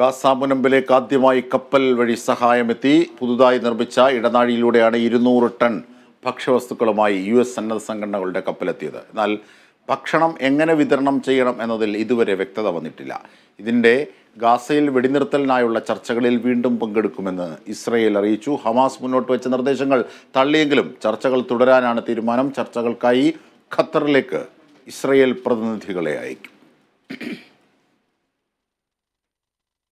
ഗാസാമുനമ്പിലേക്ക് ആദ്യമായി കപ്പൽ വഴി സഹായമെത്തി പുതുതായി നിർമ്മിച്ച ഇടനാഴിയിലൂടെയാണ് ഇരുന്നൂറ് ടൺ ഭക്ഷ്യവസ്തുക്കളുമായി യു എസ് സന്നദ്ധ സംഘടനകളുടെ കപ്പലെത്തിയത് എന്നാൽ ഭക്ഷണം എങ്ങനെ വിതരണം ചെയ്യണം എന്നതിൽ ഇതുവരെ വ്യക്തത വന്നിട്ടില്ല ഇതിൻ്റെ ഗാസയിൽ വെടിനിർത്തലിനായുള്ള ചർച്ചകളിൽ വീണ്ടും പങ്കെടുക്കുമെന്ന് ഇസ്രയേൽ അറിയിച്ചു ഹമാസ് മുന്നോട്ട് വെച്ച നിർദ്ദേശങ്ങൾ തള്ളിയെങ്കിലും ചർച്ചകൾ തുടരാനാണ് തീരുമാനം ചർച്ചകൾക്കായി ഖത്തറിലേക്ക് ഇസ്രയേൽ പ്രതിനിധികളെ അയക്കും